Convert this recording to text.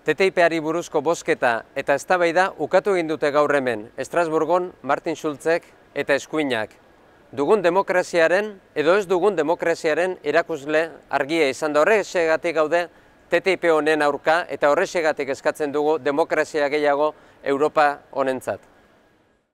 TTIP-ari buruzko bosketa eta eztabaida ukatu egin dute gaur hemen Estrasburgon Martin Schulzek eta Eskuinak. Dugun demokraziaren edo ez dugun demokraziaren erakusle argia izan da horrexegatik gaude TTIP honen aurka eta horrexegatik eskatzen dugu demokrazia gehiago Europa honentzat.